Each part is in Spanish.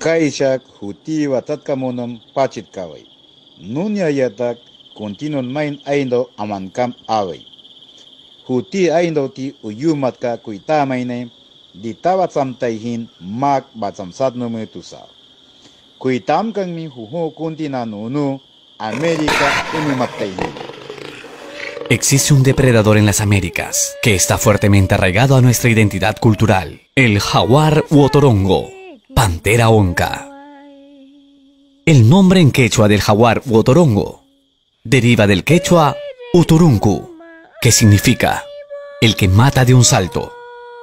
Kayshak, Jutiva, Tatkamunum, Pachit kawai. Nunya Yatak, Continuum Main Aindo, Amankam awai. Huti Aindo Ti, Uyumatka, Kuitamaine, Ditaba hin Mak Batsamsat Numu Tusa. Kuitam Kang Mi Juju Kuntina Nunu, América Unumataihin. Existe un depredador en las Américas que está fuertemente arraigado a nuestra identidad cultural, el jaguar u otorongo Pantera Onca. El nombre en quechua del jaguar Wotorongo deriva del quechua Uturunku, que significa el que mata de un salto.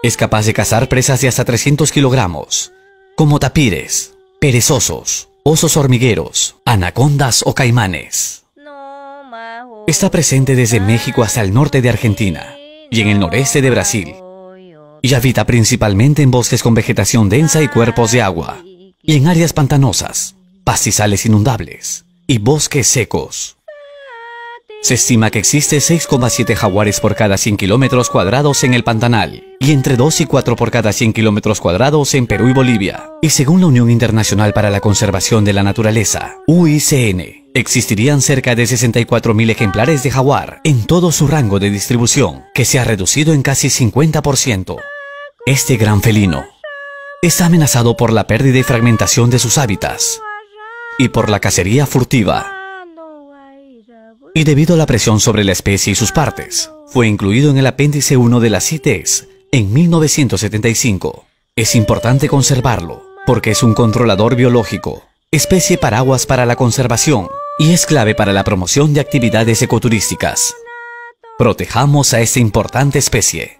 Es capaz de cazar presas de hasta 300 kilogramos, como tapires, perezosos, osos hormigueros, anacondas o caimanes. Está presente desde México hasta el norte de Argentina y en el noreste de Brasil, y habita principalmente en bosques con vegetación densa y cuerpos de agua, y en áreas pantanosas, pastizales inundables y bosques secos. Se estima que existe 6,7 jaguares por cada 100 kilómetros cuadrados en el Pantanal y entre 2 y 4 por cada 100 kilómetros cuadrados en Perú y Bolivia. Y según la Unión Internacional para la Conservación de la Naturaleza, UICN, existirían cerca de 64.000 ejemplares de jaguar en todo su rango de distribución, que se ha reducido en casi 50%. Este gran felino está amenazado por la pérdida y fragmentación de sus hábitats y por la cacería furtiva. Y debido a la presión sobre la especie y sus partes, fue incluido en el apéndice 1 de la CITES en 1975. Es importante conservarlo porque es un controlador biológico, especie paraguas para la conservación y es clave para la promoción de actividades ecoturísticas. Protejamos a esta importante especie.